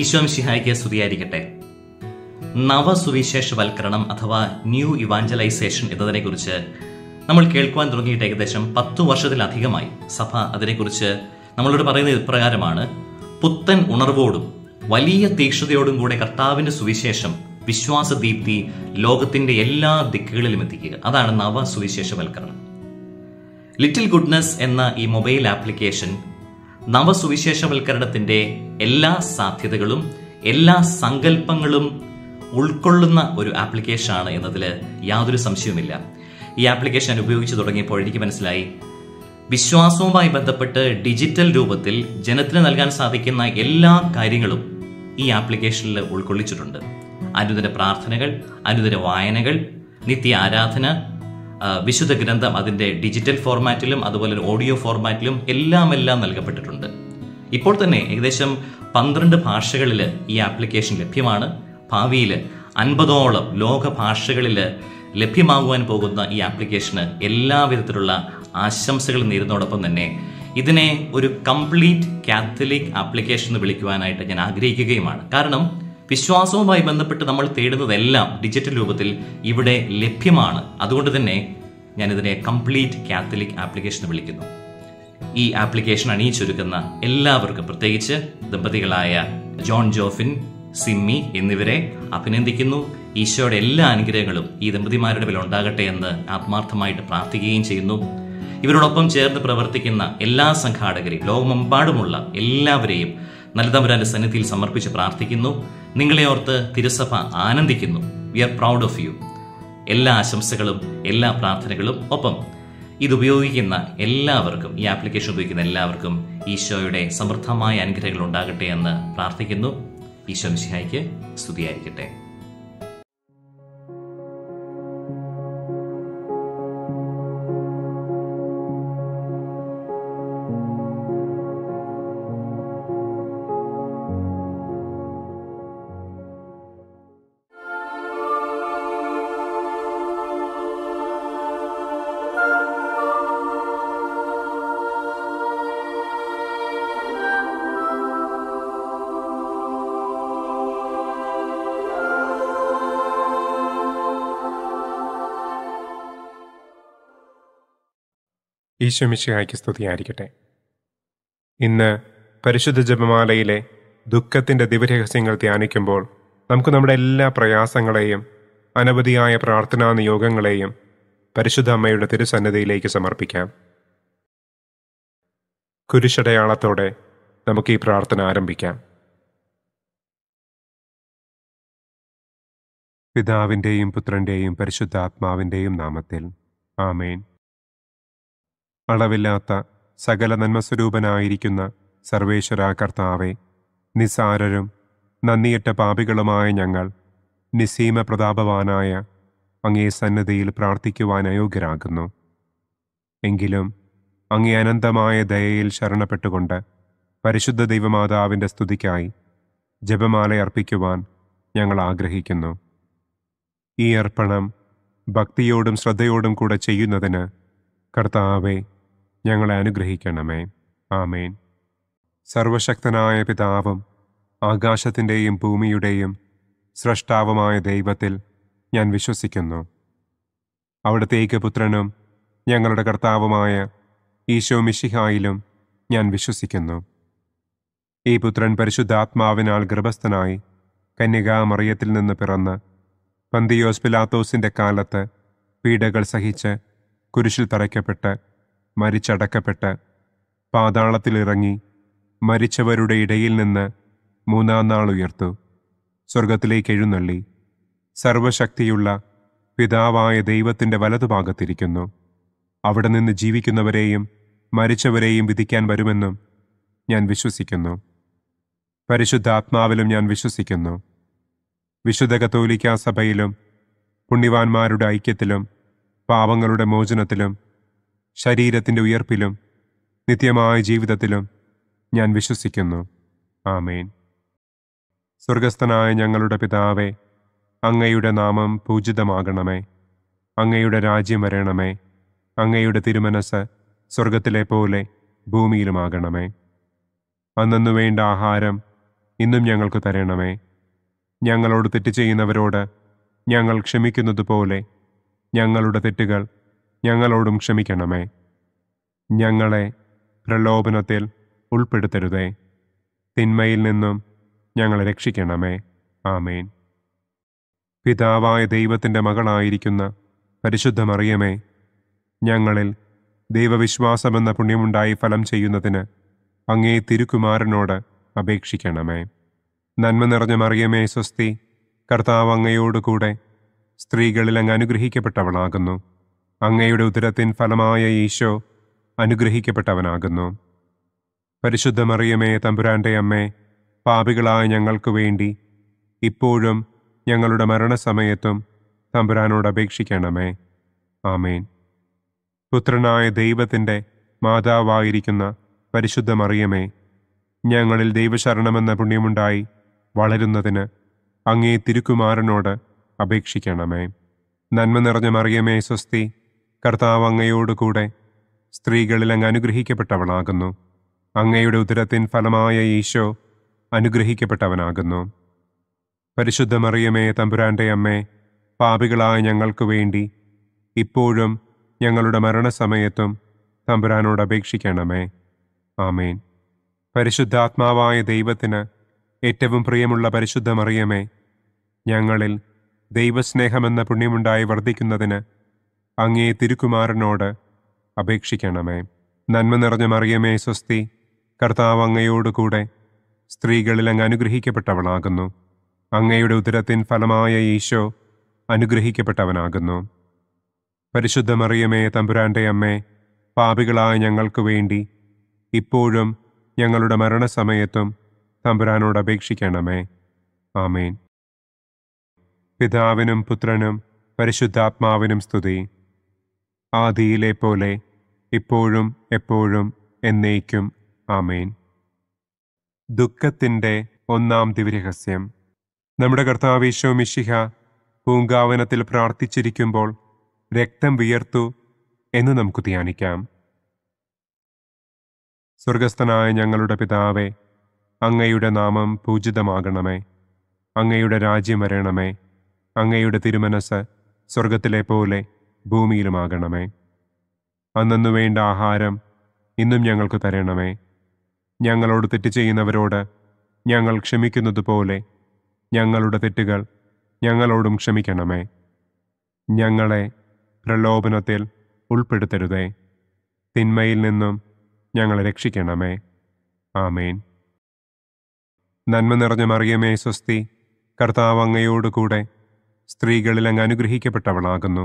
ഈശോം ശിഹായിക്ക് സ്തുതിയായിരിക്കട്ടെ നവസുവിശേഷവൽക്കരണം അഥവാ new evangelisation കുറിച്ച് നമ്മൾ കേൾക്കുവാൻ തുടങ്ങിയിട്ട് ഏകദേശം പത്തു വർഷത്തിലധികമായി സഭ അതിനെക്കുറിച്ച് നമ്മളോട് പറയുന്നത് ഇപ്രകാരമാണ് പുത്തൻ ഉണർവോടും വലിയ തീക്ഷ്ണതയോടും കൂടെ കർത്താവിന്റെ സുവിശേഷം വിശ്വാസ ദീപ്തി ലോകത്തിന്റെ എല്ലാ ദിക്കുകളിലും എത്തിക്കുക അതാണ് നവ സുവിശേഷവൽക്കരണം ലിറ്റിൽ ഗുഡ്നസ് എന്ന ഈ മൊബൈൽ ആപ്ലിക്കേഷൻ നവസുവിശേഷവൽക്കരണത്തിൻ്റെ എല്ലാ സാധ്യതകളും എല്ലാ സങ്കല്പങ്ങളും ഉൾക്കൊള്ളുന്ന ഒരു ആപ്ലിക്കേഷനാണ് എന്നതിൽ യാതൊരു സംശയവുമില്ല ഈ ആപ്ലിക്കേഷൻ ഉപയോഗിച്ച് തുടങ്ങിയപ്പോൾ എനിക്ക് മനസ്സിലായി വിശ്വാസവുമായി ബന്ധപ്പെട്ട് ഡിജിറ്റൽ രൂപത്തിൽ ജനത്തിന് നൽകാൻ സാധിക്കുന്ന എല്ലാ കാര്യങ്ങളും ഈ ആപ്ലിക്കേഷനിൽ ഉൾക്കൊള്ളിച്ചിട്ടുണ്ട് അനുദിന പ്രാർത്ഥനകൾ അനുദിന വായനകൾ നിത്യ ആരാധന വിശുദ്ധ ഗ്രന്ഥം അതിൻ്റെ ഡിജിറ്റൽ ഫോർമാറ്റിലും അതുപോലെ ഓഡിയോ ഫോർമാറ്റിലും എല്ലാം എല്ലാം നൽകപ്പെട്ടിട്ടുണ്ട് ഇപ്പോൾ തന്നെ ഏകദേശം പന്ത്രണ്ട് ഭാഷകളിൽ ഈ ആപ്ലിക്കേഷൻ ലഭ്യമാണ് ഭാവിയിൽ അൻപതോളം ലോക ഭാഷകളിൽ ലഭ്യമാകുവാൻ പോകുന്ന ഈ ആപ്ലിക്കേഷന് വിധത്തിലുള്ള ആശംസകൾ നേരുന്നതോടൊപ്പം തന്നെ ഇതിനെ ഒരു കംപ്ലീറ്റ് കാത്തലിക് ആപ്ലിക്കേഷൻ എന്ന് വിളിക്കുവാനായിട്ട് ഞാൻ ആഗ്രഹിക്കുകയുമാണ് കാരണം വിശ്വാസവുമായി ബന്ധപ്പെട്ട് നമ്മൾ തേടുന്നതെല്ലാം ഡിജിറ്റൽ രൂപത്തിൽ ഇവിടെ ലഭ്യമാണ് അതുകൊണ്ട് തന്നെ ഞാനിതിനെ കംപ്ലീറ്റ് കാത്തലിക് ആപ്ലിക്കേഷൻ വിളിക്കുന്നു ഈ ആപ്ലിക്കേഷൻ അണിയിച്ചൊരുക്കുന്ന എല്ലാവർക്കും പ്രത്യേകിച്ച് ദമ്പതികളായ ജോൺ ജോഫിൻ സിമ്മി എന്നിവരെ അഭിനന്ദിക്കുന്നു ഈശോയുടെ എല്ലാ അനുഗ്രഹങ്ങളും ഈ ദമ്പതിമാരുടെ മേൽ ഉണ്ടാകട്ടെ എന്ന് ആത്മാർത്ഥമായിട്ട് പ്രാർത്ഥിക്കുകയും ചെയ്യുന്നു ഇവരോടൊപ്പം ചേർന്ന് പ്രവർത്തിക്കുന്ന എല്ലാ സംഘാടകരെയും ലോകമെമ്പാടുമുള്ള എല്ലാവരെയും നല്ലതമ്പുരാന്റെ സന്നിധിയിൽ സമർപ്പിച്ച് പ്രാർത്ഥിക്കുന്നു നിങ്ങളെ ഓർത്ത് തിരുസഭ ആനന്ദിക്കുന്നു we are proud of you എല്ലാ ആശംസകളും എല്ലാ പ്രാർത്ഥനകളും ഒപ്പം ഇതുപയോഗിക്കുന്ന എല്ലാവർക്കും ഈ ആപ്ലിക്കേഷൻ ഉപയോഗിക്കുന്ന എല്ലാവർക്കും ഈശോയുടെ സമൃദ്ധമായ അനുഗ്രഹങ്ങൾ ഉണ്ടാകട്ടെ എന്ന് പ്രാർത്ഥിക്കുന്നു ഈശോ മിശിഹായിക്ക് സ്തുതിയായിരിക്കട്ടെ ഈശ്വമിശിഹായ്ക്ക് സ്തുതിയായിരിക്കട്ടെ ഇന്ന് പരിശുദ്ധ ജപമാലയിലെ ദുഃഖത്തിൻ്റെ ദിവരഹസ്യങ്ങൾ ധ്യാനിക്കുമ്പോൾ നമുക്ക് നമ്മുടെ എല്ലാ പ്രയാസങ്ങളെയും അനവധിയായ പ്രാർത്ഥനാ നിയോഗങ്ങളെയും പരിശുദ്ധ അമ്മയുടെ തിരുസന്നദ്ധിയിലേക്ക് സമർപ്പിക്കാം കുരിശടയാളത്തോടെ നമുക്ക് ഈ പ്രാർത്ഥന ആരംഭിക്കാം പിതാവിൻ്റെയും പുത്രൻ്റെയും പരിശുദ്ധാത്മാവിൻ്റെയും നാമത്തിൽ ആമേൻ അളവില്ലാത്ത സകല നന്മസ്വരൂപനായിരിക്കുന്ന സർവേശ്വര കർത്താവെ നിസാരരും നന്ദിയിട്ട പാപികളുമായ ഞങ്ങൾ നിസീമ പ്രതാപവാനായ അങ്ങേ സന്നദ്ധയിൽ പ്രാർത്ഥിക്കുവാൻ അയോഗ്യരാകുന്നു എങ്കിലും അങ്ങേ അനന്തമായ ദയയിൽ ശരണപ്പെട്ടുകൊണ്ട് പരിശുദ്ധ ദൈവമാതാവിൻ്റെ സ്തുതിക്കായി ജപമാല അർപ്പിക്കുവാൻ ഞങ്ങൾ ആഗ്രഹിക്കുന്നു ഈ അർപ്പണം ഭക്തിയോടും ശ്രദ്ധയോടും കൂടെ ചെയ്യുന്നതിന് കർത്താവെ ഞങ്ങളെ അനുഗ്രഹിക്കണമേ ആമേൻ സർവശക്തനായ പിതാവും ആകാശത്തിൻ്റെയും ഭൂമിയുടെയും സ്രഷ്ടാവുമായ ദൈവത്തിൽ ഞാൻ വിശ്വസിക്കുന്നു അവിടുത്തെ ഏകപുത്രനും ഞങ്ങളുടെ കർത്താവുമായ ഈശോ മിഷിഹായിലും ഞാൻ വിശ്വസിക്കുന്നു ഈ പുത്രൻ പരിശുദ്ധാത്മാവിനാൽ ഗർഭസ്ഥനായി മറിയത്തിൽ നിന്ന് പിറന്ന് പന്തിയോസ് പിലാത്തോസിൻ്റെ കാലത്ത് പീഡകൾ സഹിച്ച് കുരിശിൽ തറയ്ക്കപ്പെട്ട് മരിച്ചടക്കപ്പെട്ട് പാതാളത്തിലിറങ്ങി മരിച്ചവരുടെ ഇടയിൽ നിന്ന് മൂന്നാം നാൾ ഉയർത്തു സ്വർഗത്തിലേക്ക് എഴുന്നള്ളി സർവശക്തിയുള്ള പിതാവായ ദൈവത്തിൻ്റെ വലതുഭാഗത്തിരിക്കുന്നു അവിടെ നിന്ന് ജീവിക്കുന്നവരെയും മരിച്ചവരെയും വിധിക്കാൻ വരുമെന്നും ഞാൻ വിശ്വസിക്കുന്നു പരിശുദ്ധാത്മാവിലും ഞാൻ വിശ്വസിക്കുന്നു വിശുദ്ധ കത്തോലിക്കാ സഭയിലും പുണ്യവാന്മാരുടെ ഐക്യത്തിലും പാപങ്ങളുടെ മോചനത്തിലും ശരീരത്തിൻ്റെ ഉയർപ്പിലും നിത്യമായ ജീവിതത്തിലും ഞാൻ വിശ്വസിക്കുന്നു ആമേൻ സ്വർഗസ്ഥനായ ഞങ്ങളുടെ പിതാവേ അങ്ങയുടെ നാമം പൂജിതമാകണമേ അങ്ങയുടെ രാജ്യം വരണമേ അങ്ങയുടെ തിരുമനസ് സ്വർഗത്തിലെ പോലെ ഭൂമിയിലുമാകണമേ അന്നു വേണ്ട ആഹാരം ഇന്നും ഞങ്ങൾക്ക് തരണമേ ഞങ്ങളോട് തെറ്റ് ചെയ്യുന്നവരോട് ഞങ്ങൾ ക്ഷമിക്കുന്നത് പോലെ ഞങ്ങളുടെ തെറ്റുകൾ ഞങ്ങളോടും ക്ഷമിക്കണമേ ഞങ്ങളെ പ്രലോഭനത്തിൽ ഉൾപ്പെടുത്തരുതേ തിന്മയിൽ നിന്നും ഞങ്ങളെ രക്ഷിക്കണമേ ആമേൻ പിതാവായ ദൈവത്തിൻ്റെ മകളായിരിക്കുന്ന പരിശുദ്ധ മറിയമേ ഞങ്ങളിൽ ദൈവവിശ്വാസമെന്ന പുണ്യമുണ്ടായി ഫലം ചെയ്യുന്നതിന് അങ്ങേ തിരുക്കുമാരനോട് അപേക്ഷിക്കണമേ നന്മ നിറഞ്ഞ മറിയമേ സ്വസ്തി കർത്താവ് അങ്ങയോടുകൂടെ സ്ത്രീകളിൽ അങ്ങ് അനുഗ്രഹിക്കപ്പെട്ടവളാകുന്നു അങ്ങയുടെ ഉദരത്തിൻ ഫലമായ ഈശോ അനുഗ്രഹിക്കപ്പെട്ടവനാകുന്നു പരിശുദ്ധമറിയമേ തമ്പുരാൻ്റെ അമ്മേ പാപികളായ ഞങ്ങൾക്ക് വേണ്ടി ഇപ്പോഴും ഞങ്ങളുടെ മരണസമയത്തും തമ്പുരാനോട് അപേക്ഷിക്കണമേ ആമേൻ പുത്രനായ ദൈവത്തിൻ്റെ മാതാവായിരിക്കുന്ന പരിശുദ്ധ മറിയമേ ഞങ്ങളിൽ ദൈവശരണമെന്ന പുണ്യമുണ്ടായി വളരുന്നതിന് അങ്ങേ തിരുക്കുമാരനോട് അപേക്ഷിക്കണമേ നന്മ നിറഞ്ഞ മറിയമേ സ്വസ്തി കർത്താവ് അങ്ങയോടുകൂടെ സ്ത്രീകളിൽ അങ്ങ് അനുഗ്രഹിക്കപ്പെട്ടവളാകുന്നു അങ്ങയുടെ ഉദരത്തിൻ ഫലമായ ഈശോ അനുഗ്രഹിക്കപ്പെട്ടവനാകുന്നു പരിശുദ്ധ മറിയമേ തമ്പുരാൻ്റെ അമ്മേ പാപികളായ ഞങ്ങൾക്ക് വേണ്ടി ഇപ്പോഴും ഞങ്ങളുടെ മരണസമയത്തും തമ്പുരാനോട് അപേക്ഷിക്കണമേ ആമേൻ പരിശുദ്ധാത്മാവായ ദൈവത്തിന് ഏറ്റവും പ്രിയമുള്ള പരിശുദ്ധ മറിയമേ ഞങ്ങളിൽ ദൈവസ്നേഹമെന്ന പുണ്യമുണ്ടായി വർദ്ധിക്കുന്നതിന് അങ്ങേ തിരുക്കുമാരനോട് അപേക്ഷിക്കണമേ നന്മ നിറഞ്ഞ മറിയമേ സ്വസ്തി കർത്താവ് അങ്ങയോടു കൂടെ സ്ത്രീകളിൽ അങ്ങ് അനുഗ്രഹിക്കപ്പെട്ടവളാകുന്നു അങ്ങയുടെ ഉദരത്തിൻ ഫലമായ ഈശോ അനുഗ്രഹിക്കപ്പെട്ടവനാകുന്നു പരിശുദ്ധ മറിയമേ തമ്പുരാൻ്റെ അമ്മേ പാപികളായ ഞങ്ങൾക്ക് വേണ്ടി ഇപ്പോഴും ഞങ്ങളുടെ മരണസമയത്തും തമ്പുരാനോട് അപേക്ഷിക്കണമേ ആമേൻ പിതാവിനും പുത്രനും പരിശുദ്ധാത്മാവിനും സ്തുതി ആദിയിലെ പോലെ ഇപ്പോഴും എപ്പോഴും എന്നേക്കും ആമേൻ ദുഃഖത്തിൻ്റെ ഒന്നാം ദിവ്യരഹസ്യം നമ്മുടെ കർത്താവീശോ മിഷിഹ പൂങ്കാവനത്തിൽ പ്രാർത്ഥിച്ചിരിക്കുമ്പോൾ രക്തം വിയർത്തു എന്ന് നമുക്ക് ധ്യാനിക്കാം സ്വർഗസ്ഥനായ ഞങ്ങളുടെ പിതാവെ അങ്ങയുടെ നാമം പൂജിതമാകണമേ അങ്ങയുടെ രാജ്യം വരണമേ അങ്ങയുടെ തിരുമനസ് സ്വർഗത്തിലെ പോലെ ഭൂമിയിലുമാകണമേ അന്നു വേണ്ട ആഹാരം ഇന്നും ഞങ്ങൾക്ക് തരണമേ ഞങ്ങളോട് തെറ്റ് ചെയ്യുന്നവരോട് ഞങ്ങൾ ക്ഷമിക്കുന്നത് പോലെ ഞങ്ങളുടെ തെറ്റുകൾ ഞങ്ങളോടും ക്ഷമിക്കണമേ ഞങ്ങളെ പ്രലോഭനത്തിൽ ഉൾപ്പെടുത്തരുതേ തിന്മയിൽ നിന്നും ഞങ്ങളെ രക്ഷിക്കണമേ ആമേൻ നന്മ നിറഞ്ഞ മറിയമേ സ്വസ്തി കർത്താവങ്ങയോടുകൂടെ സ്ത്രീകളിൽ അങ്ങ് അനുഗ്രഹിക്കപ്പെട്ടവളാകുന്നു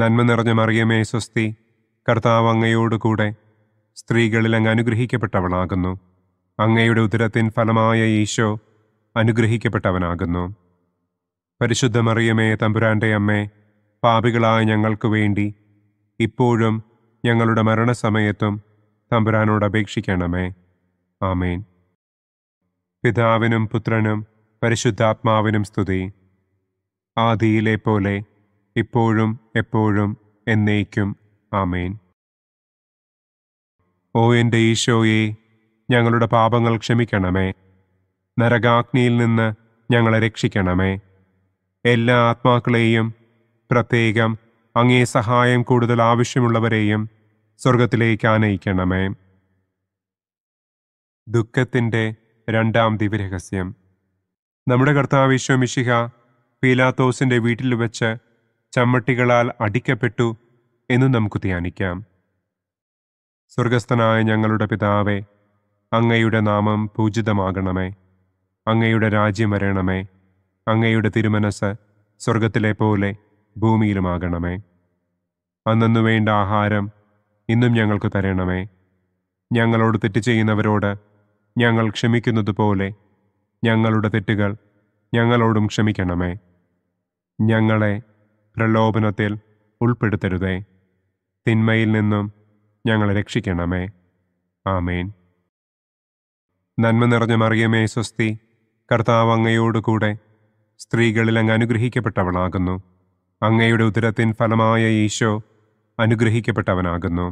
നന്മ നിറഞ്ഞ മറിയമേ സ്വസ്തി കർത്താവ് അങ്ങയോടുകൂടെ സ്ത്രീകളിൽ അങ്ങ് അനുഗ്രഹിക്കപ്പെട്ടവളാകുന്നു അങ്ങയുടെ ഉദരത്തിൻ ഫലമായ ഈശോ അനുഗ്രഹിക്കപ്പെട്ടവനാകുന്നു പരിശുദ്ധ മറിയമേ തമ്പുരാൻ്റെ അമ്മ പാപികളായ ഞങ്ങൾക്ക് വേണ്ടി ഇപ്പോഴും ഞങ്ങളുടെ മരണസമയത്തും തമ്പുരാനോട് അപേക്ഷിക്കണമേ ആമേൻ പിതാവിനും പുത്രനും പരിശുദ്ധാത്മാവിനും സ്തുതി ആദിയിലെ പോലെ ഇപ്പോഴും എപ്പോഴും എന്നേക്കും ആമേൻ ഓ എൻ്റെ ഈശോയെ ഞങ്ങളുടെ പാപങ്ങൾ ക്ഷമിക്കണമേ നരകാഗ്നിയിൽ നിന്ന് ഞങ്ങളെ രക്ഷിക്കണമേ എല്ലാ ആത്മാക്കളെയും പ്രത്യേകം അങ്ങേ സഹായം കൂടുതൽ ആവശ്യമുള്ളവരെയും സ്വർഗത്തിലേക്ക് ആനയിക്കണമേ ദുഃഖത്തിൻ്റെ രണ്ടാം ദിവരഹസ്യം നമ്മുടെ കർത്താവ് ഈശോ മിശിഹ പീലാത്തോസിൻ്റെ വീട്ടിൽ വെച്ച് ചമ്മട്ടികളാൽ അടിക്കപ്പെട്ടു എന്ന് നമുക്ക് ധ്യാനിക്കാം സ്വർഗസ്ഥനായ ഞങ്ങളുടെ പിതാവെ അങ്ങയുടെ നാമം പൂജിതമാകണമേ അങ്ങയുടെ രാജ്യം വരണമേ അങ്ങയുടെ തിരുമനസ് സ്വർഗത്തിലെ പോലെ ഭൂമിയിലുമാകണമേ അന്നു വേണ്ട ആഹാരം ഇന്നും ഞങ്ങൾക്ക് തരണമേ ഞങ്ങളോട് തെറ്റ് ചെയ്യുന്നവരോട് ഞങ്ങൾ ക്ഷമിക്കുന്നത് പോലെ ഞങ്ങളുടെ തെറ്റുകൾ ഞങ്ങളോടും ക്ഷമിക്കണമേ ഞങ്ങളെ പ്രലോഭനത്തിൽ ഉൾപ്പെടുത്തരുതേ തിന്മയിൽ നിന്നും ഞങ്ങളെ രക്ഷിക്കണമേ ആമേൻ നന്മ നിറഞ്ഞ മറിയമേ സ്വസ്തി കർത്താവ് അങ്ങയോടുകൂടെ സ്ത്രീകളിൽ അങ്ങ് അനുഗ്രഹിക്കപ്പെട്ടവളാകുന്നു അങ്ങയുടെ ഉദരത്തിൻ ഫലമായ ഈശോ അനുഗ്രഹിക്കപ്പെട്ടവനാകുന്നു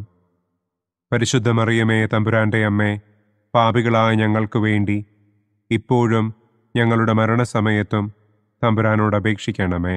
പരിശുദ്ധ മറിയമേ തമ്പുരാൻ്റെ അമ്മേ പാപികളായ ഞങ്ങൾക്ക് വേണ്ടി ഇപ്പോഴും ഞങ്ങളുടെ മരണസമയത്തും തമ്പുരാനോട് അപേക്ഷിക്കണമേ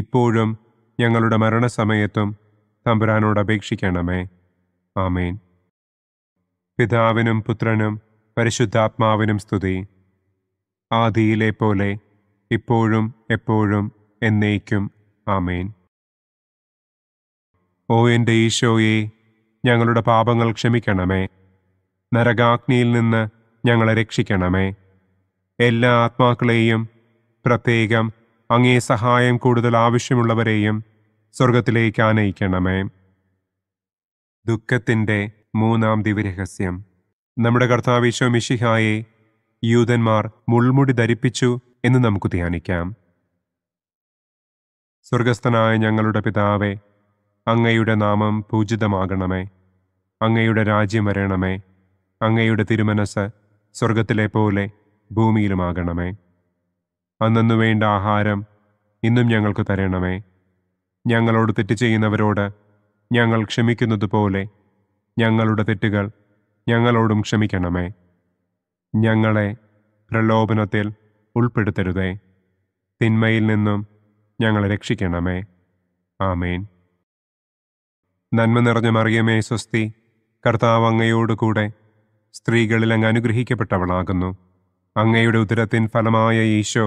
ഇപ്പോഴും ഞങ്ങളുടെ മരണസമയത്തും തമ്പുരാനോട് അപേക്ഷിക്കണമേ ആമേൻ പിതാവിനും പുത്രനും പരിശുദ്ധാത്മാവിനും സ്തുതി ആദിയിലെ പോലെ ഇപ്പോഴും എപ്പോഴും എന്നേക്കും ആമേൻ ഓ എൻ്റെ ഈശോയെ ഞങ്ങളുടെ പാപങ്ങൾ ക്ഷമിക്കണമേ നരകാഗ്നിയിൽ നിന്ന് ഞങ്ങളെ രക്ഷിക്കണമേ എല്ലാ ആത്മാക്കളെയും പ്രത്യേകം അങ്ങേ സഹായം കൂടുതൽ ആവശ്യമുള്ളവരെയും സ്വർഗത്തിലേക്ക് ആനയിക്കണമേ ദുഃഖത്തിൻ്റെ മൂന്നാം ദിവരഹസ്യം നമ്മുടെ കർത്താവിശോ മിഷിഹായെ യൂതന്മാർ മുൾമുടി ധരിപ്പിച്ചു എന്ന് നമുക്ക് ധ്യാനിക്കാം സ്വർഗസ്ഥനായ ഞങ്ങളുടെ പിതാവെ അങ്ങയുടെ നാമം പൂജിതമാകണമേ അങ്ങയുടെ രാജ്യം വരണമേ അങ്ങയുടെ തിരുമനസ് സ്വർഗത്തിലെ പോലെ ഭൂമിയിലുമാകണമേ അന്നു വേണ്ട ആഹാരം ഇന്നും ഞങ്ങൾക്ക് തരണമേ ഞങ്ങളോട് തെറ്റ് ചെയ്യുന്നവരോട് ഞങ്ങൾ ക്ഷമിക്കുന്നത് പോലെ ഞങ്ങളുടെ തെറ്റുകൾ ഞങ്ങളോടും ക്ഷമിക്കണമേ ഞങ്ങളെ പ്രലോഭനത്തിൽ ഉൾപ്പെടുത്തരുതേ തിന്മയിൽ നിന്നും ഞങ്ങളെ രക്ഷിക്കണമേ ആമേൻ നന്മ നിറഞ്ഞ മറിയമേ സ്വസ്തി കർത്താവ് കൂടെ സ്ത്രീകളിൽ അങ്ങ് അനുഗ്രഹിക്കപ്പെട്ടവളാകുന്നു അങ്ങയുടെ ഉദരത്തിൻ ഫലമായ ഈശോ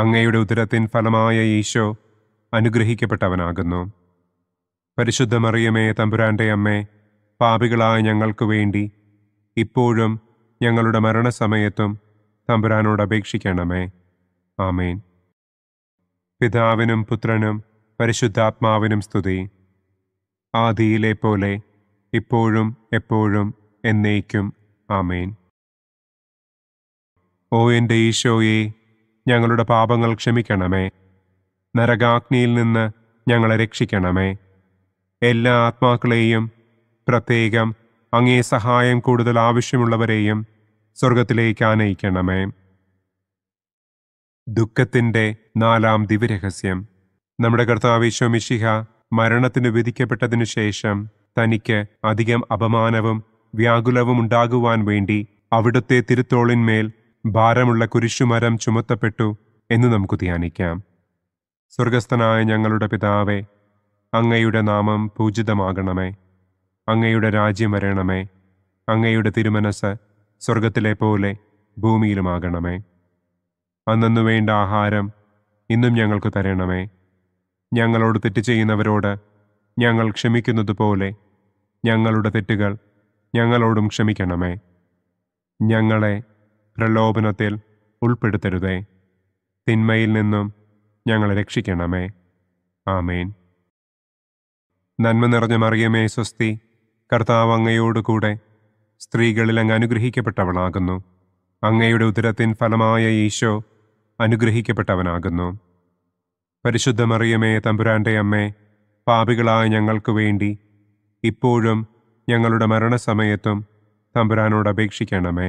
അങ്ങയുടെ ഉദരത്തിൻ ഫലമായ ഈശോ അനുഗ്രഹിക്കപ്പെട്ടവനാകുന്നു പരിശുദ്ധ മറിയമേ തമ്പുരാൻ്റെ അമ്മേ പാപികളായ ഞങ്ങൾക്ക് വേണ്ടി ഇപ്പോഴും ഞങ്ങളുടെ മരണസമയത്തും തമ്പുരാനോട് അപേക്ഷിക്കണമേ ആമേൻ പിതാവിനും പുത്രനും പരിശുദ്ധാത്മാവിനും സ്തുതി ആദിയിലെ പോലെ ഇപ്പോഴും എപ്പോഴും എന്നേക്കും ആമേൻ ഓ എൻ്റെ ഈശോയെ ഞങ്ങളുടെ പാപങ്ങൾ ക്ഷമിക്കണമേ നരകാഗ്നിയിൽ നിന്ന് ഞങ്ങളെ രക്ഷിക്കണമേ എല്ലാ ആത്മാക്കളെയും പ്രത്യേകം അങ്ങേ സഹായം കൂടുതൽ ആവശ്യമുള്ളവരെയും സ്വർഗത്തിലേക്ക് ആനയിക്കണമേ ദുഃഖത്തിൻ്റെ നാലാം ദിവ്യരഹസ്യം നമ്മുടെ കർത്താവിശോ മിഷിഹ മരണത്തിന് വിധിക്കപ്പെട്ടതിനു ശേഷം തനിക്ക് അധികം അപമാനവും വ്യാകുലവും ഉണ്ടാകുവാൻ വേണ്ടി അവിടുത്തെ തിരുത്തോളിന്മേൽ ഭാരമുള്ള കുരിശുമരം ചുമത്തപ്പെട്ടു എന്ന് നമുക്ക് ധ്യാനിക്കാം സ്വർഗസ്ഥനായ ഞങ്ങളുടെ പിതാവേ അങ്ങയുടെ നാമം പൂജിതമാകണമേ അങ്ങയുടെ രാജ്യം വരണമേ അങ്ങയുടെ തിരുമനസ് സ്വർഗത്തിലെ പോലെ ഭൂമിയിലുമാകണമേ അന്നു വേണ്ട ആഹാരം ഇന്നും ഞങ്ങൾക്ക് തരണമേ ഞങ്ങളോട് തെറ്റ് ചെയ്യുന്നവരോട് ഞങ്ങൾ ക്ഷമിക്കുന്നത് പോലെ ഞങ്ങളുടെ തെറ്റുകൾ ഞങ്ങളോടും ക്ഷമിക്കണമേ ഞങ്ങളെ പ്രലോഭനത്തിൽ ഉൾപ്പെടുത്തരുതേ തിന്മയിൽ നിന്നും ഞങ്ങളെ രക്ഷിക്കണമേ ആമേൻ നന്മ നിറഞ്ഞ മറിയമേ സ്വസ്തി കർത്താവ് അങ്ങയോടുകൂടെ സ്ത്രീകളിൽ അങ്ങ് അനുഗ്രഹിക്കപ്പെട്ടവളാകുന്നു അങ്ങയുടെ ഉദരത്തിൻ ഫലമായ ഈശോ അനുഗ്രഹിക്കപ്പെട്ടവനാകുന്നു പരിശുദ്ധ മറിയമേ തമ്പുരാൻ്റെ അമ്മേ പാപികളായ ഞങ്ങൾക്ക് വേണ്ടി ഇപ്പോഴും ഞങ്ങളുടെ മരണസമയത്തും തമ്പുരാനോട് അപേക്ഷിക്കണമേ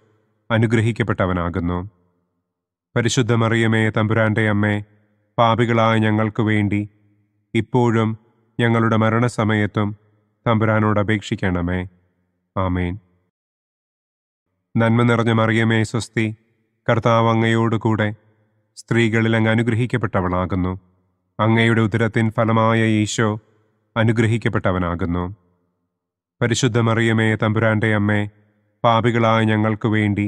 അനുഗ്രഹിക്കപ്പെട്ടവനാകുന്നു പരിശുദ്ധ മറിയമേ തമ്പുരാൻ്റെ അമ്മേ പാപികളായ ഞങ്ങൾക്ക് വേണ്ടി ഇപ്പോഴും ഞങ്ങളുടെ മരണസമയത്തും തമ്പുരാനോട് അപേക്ഷിക്കണമേ ആമേൻ നന്മ നിറഞ്ഞ മറിയമേ സ്വസ്തി കർത്താവ് അങ്ങയോടുകൂടെ സ്ത്രീകളിൽ അങ്ങ് അനുഗ്രഹിക്കപ്പെട്ടവളാകുന്നു അങ്ങയുടെ ഉദരത്തിൻ ഫലമായ ഈശോ അനുഗ്രഹിക്കപ്പെട്ടവനാകുന്നു പരിശുദ്ധ മറിയമേ തമ്പുരാൻ്റെ അമ്മേ പാപികളായ ഞങ്ങൾക്ക് വേണ്ടി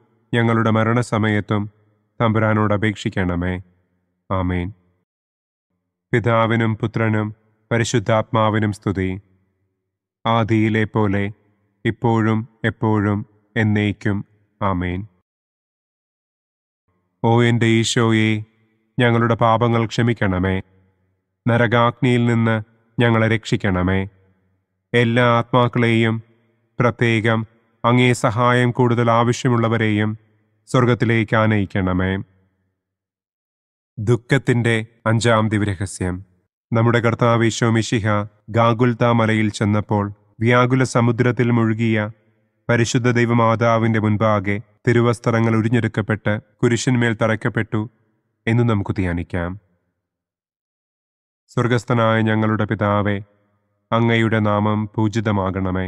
ഞങ്ങളുടെ മരണസമയത്തും തമ്പുരാനോട് അപേക്ഷിക്കണമേ ആമേൻ പിതാവിനും പുത്രനും പരിശുദ്ധാത്മാവിനും സ്തുതി ആദിയിലെ പോലെ ഇപ്പോഴും എപ്പോഴും എന്നേക്കും ആമേൻ ഓ എൻ്റെ ഈശോയെ ഞങ്ങളുടെ പാപങ്ങൾ ക്ഷമിക്കണമേ നരകാഗ്നിയിൽ നിന്ന് ഞങ്ങളെ രക്ഷിക്കണമേ എല്ലാ ആത്മാക്കളെയും പ്രത്യേകം അങ്ങേ സഹായം കൂടുതൽ ആവശ്യമുള്ളവരെയും സ്വർഗത്തിലേക്ക് ആനയിക്കണമേ ദുഃഖത്തിന്റെ അഞ്ചാം ദിവരഹസ്യം നമ്മുടെ കർത്താവ് യശോമിഷിഹ ഗാഗുൽത മലയിൽ ചെന്നപ്പോൾ വ്യാകുല സമുദ്രത്തിൽ മുഴുകിയ പരിശുദ്ധ ദൈവമാതാവിന്റെ മുൻപാകെ തിരുവസ്ത്രങ്ങൾ ഉരിഞ്ഞെടുക്കപ്പെട്ട് കുരിശന്മേൽ തറയ്ക്കപ്പെട്ടു എന്ന് നമുക്ക് ധ്യാനിക്കാം സ്വർഗസ്ഥനായ ഞങ്ങളുടെ പിതാവെ അങ്ങയുടെ നാമം പൂജിതമാകണമേ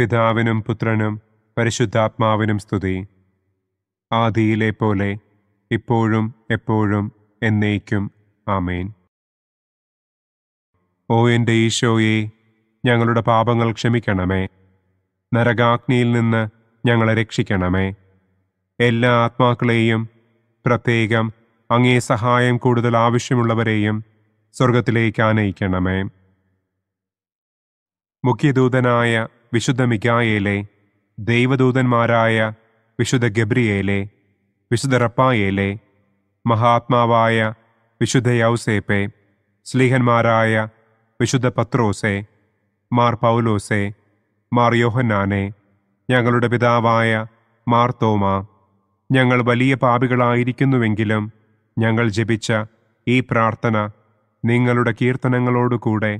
പിതാവിനും പുത്രനും പരിശുദ്ധാത്മാവിനും സ്തുതി ആദിയിലെ പോലെ ഇപ്പോഴും എപ്പോഴും എന്നേക്കും ആമേൻ ഓ എൻ്റെ ഈശോയെ ഞങ്ങളുടെ പാപങ്ങൾ ക്ഷമിക്കണമേ നരകാഗ്നിയിൽ നിന്ന് ഞങ്ങളെ രക്ഷിക്കണമേ എല്ലാ ആത്മാക്കളെയും പ്രത്യേകം അങ്ങേ സഹായം കൂടുതൽ ആവശ്യമുള്ളവരെയും സ്വർഗത്തിലേക്ക് ആനയിക്കണമേ മുഖ്യദൂതനായ വിശുദ്ധ മിക്കായേലെ ദൈവദൂതന്മാരായ വിശുദ്ധ ഗബ്രിയേലെ വിശുദ്ധ റപ്പായേലെ മഹാത്മാവായ വിശുദ്ധ യൗസേപ്പെ സ്ലീഹന്മാരായ വിശുദ്ധ പത്രോസെ മാർ പൗലോസെ മാർ യോഹന്നാനെ ഞങ്ങളുടെ പിതാവായ മാർ തോമ ഞങ്ങൾ വലിയ പാപികളായിരിക്കുന്നുവെങ്കിലും ഞങ്ങൾ ജപിച്ച ഈ പ്രാർത്ഥന നിങ്ങളുടെ കീർത്തനങ്ങളോടുകൂടെ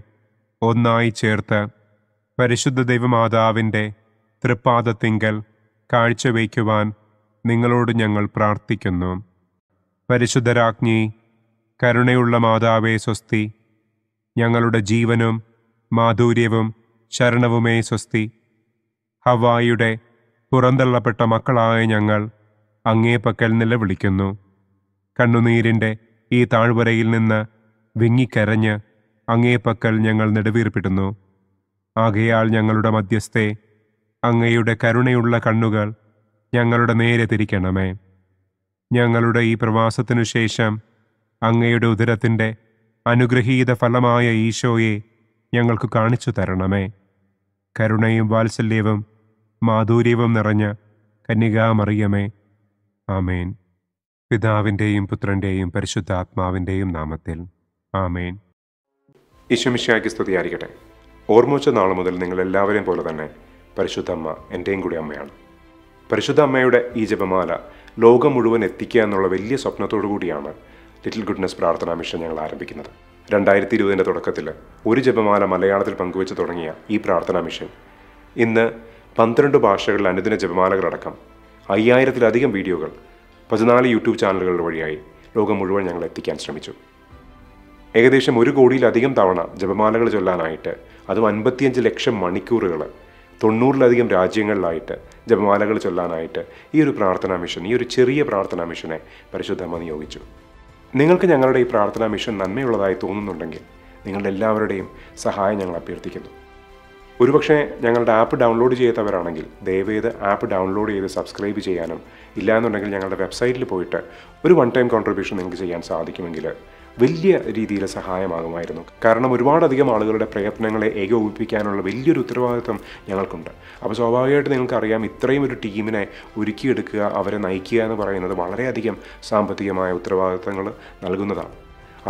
ഒന്നായി ചേർത്ത് പരിശുദ്ധ ദൈവമാതാവിൻ്റെ തൃപ്പാദത്തിങ്കൽ കാഴ്ചവയ്ക്കുവാൻ നിങ്ങളോട് ഞങ്ങൾ പ്രാർത്ഥിക്കുന്നു പരിശുദ്ധരാജ്ഞി കരുണയുള്ള മാതാവേ സ്വസ്തി ഞങ്ങളുടെ ജീവനും മാധുര്യവും ശരണവുമേ സ്വസ്തി ഹവായിയുടെ പുറന്തള്ളപ്പെട്ട മക്കളായ ഞങ്ങൾ അങ്ങേപ്പക്കൽ നിലവിളിക്കുന്നു കണ്ണുനീരിൻ്റെ ഈ താഴ്വരയിൽ നിന്ന് വിങ്ങിക്കരഞ്ഞ് അങ്ങേപ്പക്കൽ ഞങ്ങൾ നെടുവീർപ്പിടുന്നു ആകയാൽ ഞങ്ങളുടെ മധ്യസ്ഥെ അങ്ങയുടെ കരുണയുള്ള കണ്ണുകൾ ഞങ്ങളുടെ നേരെ തിരിക്കണമേ ഞങ്ങളുടെ ഈ പ്രവാസത്തിനു ശേഷം അങ്ങയുടെ ഉദരത്തിൻ്റെ അനുഗ്രഹീത ഫലമായ ഈശോയെ ഞങ്ങൾക്ക് കാണിച്ചു തരണമേ കരുണയും വാത്സല്യവും മാധുര്യവും നിറഞ്ഞ കന്യകാമറിയമേ ആമേൻ പിതാവിൻ്റെയും പുത്രൻ്റെയും പരിശുദ്ധാത്മാവിൻ്റെയും നാമത്തിൽ ആമേൻ ഈശോമിശാക്കി സ്തുതിയായിരിക്കട്ടെ ഓർമ്മിച്ച നാൾ മുതൽ നിങ്ങൾ എല്ലാവരെയും പോലെ തന്നെ പരിശുദ്ധ അമ്മ എൻ്റെയും കൂടി അമ്മയാണ് പരിശുദ്ധ അമ്മയുടെ ഈ ജപമാല ലോകം മുഴുവൻ എത്തിക്കുക എന്നുള്ള വലിയ സ്വപ്നത്തോടു കൂടിയാണ് ലിറ്റിൽ ഗുഡ്നസ് പ്രാർത്ഥനാ മിഷൻ ഞങ്ങൾ ആരംഭിക്കുന്നത് രണ്ടായിരത്തി ഇരുപതിൻ്റെ തുടക്കത്തിൽ ഒരു ജപമാല മലയാളത്തിൽ പങ്കുവച്ച് തുടങ്ങിയ ഈ പ്രാർത്ഥനാ മിഷൻ ഇന്ന് പന്ത്രണ്ട് ഭാഷകളിൽ അനുദിന ജപമാലകളടക്കം അയ്യായിരത്തിലധികം വീഡിയോകൾ പതിനാല് യൂട്യൂബ് ചാനലുകൾ വഴിയായി ലോകം മുഴുവൻ ഞങ്ങൾ എത്തിക്കാൻ ശ്രമിച്ചു ഏകദേശം ഒരു കോടിയിലധികം തവണ ജപമാലകൾ ചൊല്ലാനായിട്ട് അതും അൻപത്തിയഞ്ച് ലക്ഷം മണിക്കൂറുകൾ തൊണ്ണൂറിലധികം രാജ്യങ്ങളിലായിട്ട് ജപമാലകൾ ചൊല്ലാനായിട്ട് ഈ ഒരു പ്രാർത്ഥനാ മിഷൻ ഈ ഒരു ചെറിയ പ്രാർത്ഥനാ മിഷനെ പരിശുദ്ധമ്മ നിയോഗിച്ചു നിങ്ങൾക്ക് ഞങ്ങളുടെ ഈ പ്രാർത്ഥനാ മിഷൻ നന്മയുള്ളതായി തോന്നുന്നുണ്ടെങ്കിൽ നിങ്ങളുടെ എല്ലാവരുടെയും സഹായം ഞങ്ങൾ അഭ്യർത്ഥിക്കുന്നു ഒരുപക്ഷെ ഞങ്ങളുടെ ആപ്പ് ഡൗൺലോഡ് ചെയ്യാത്തവരാണെങ്കിൽ ദയവേത് ആപ്പ് ഡൗൺലോഡ് ചെയ്ത് സബ്സ്ക്രൈബ് ചെയ്യാനും ഇല്ലാന്നുണ്ടെങ്കിൽ ഞങ്ങളുടെ വെബ്സൈറ്റിൽ പോയിട്ട് ഒരു വൺ ടൈം കോൺട്രിബ്യൂഷൻ നിങ്ങൾക്ക് ചെയ്യാൻ സാധിക്കുമെങ്കിൽ വലിയ രീതിയിൽ സഹായമാകുമായിരുന്നു കാരണം ഒരുപാടധികം ആളുകളുടെ പ്രയത്നങ്ങളെ ഏകോപിപ്പിക്കാനുള്ള വലിയൊരു ഉത്തരവാദിത്വം ഞങ്ങൾക്കുണ്ട് അപ്പോൾ സ്വാഭാവികമായിട്ട് നിങ്ങൾക്കറിയാം ഇത്രയും ഒരു ടീമിനെ ഒരുക്കിയെടുക്കുക അവരെ നയിക്കുക എന്ന് പറയുന്നത് വളരെയധികം സാമ്പത്തികമായ ഉത്തരവാദിത്തങ്ങൾ നൽകുന്നതാണ്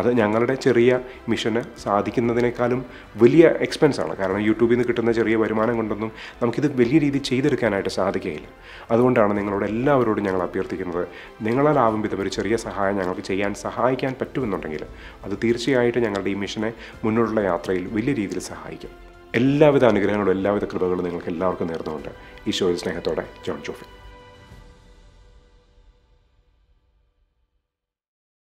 അത് ഞങ്ങളുടെ ചെറിയ മിഷന് സാധിക്കുന്നതിനേക്കാളും വലിയ എക്സ്പെൻസാണ് കാരണം യൂട്യൂബിൽ നിന്ന് കിട്ടുന്ന ചെറിയ വരുമാനം കൊണ്ടൊന്നും നമുക്കിത് വലിയ രീതിയിൽ ചെയ്തെടുക്കാനായിട്ട് സാധിക്കുകയില്ല അതുകൊണ്ടാണ് നിങ്ങളോട് എല്ലാവരോടും ഞങ്ങൾ അഭ്യർത്ഥിക്കുന്നത് നിങ്ങളാലാവും വിധം ഒരു ചെറിയ സഹായം ഞങ്ങൾക്ക് ചെയ്യാൻ സഹായിക്കാൻ പറ്റുമെന്നുണ്ടെങ്കിൽ അത് തീർച്ചയായിട്ടും ഞങ്ങളുടെ ഈ മിഷനെ മുന്നോട്ടുള്ള യാത്രയിൽ വലിയ രീതിയിൽ സഹായിക്കും എല്ലാവിധ അനുഗ്രഹങ്ങളും എല്ലാവിധ കൃപകളും നിങ്ങൾക്ക് എല്ലാവർക്കും നേർന്നുകൊണ്ട് ഈശോയുടെ സ്നേഹത്തോടെ ജോൺ ജോഫി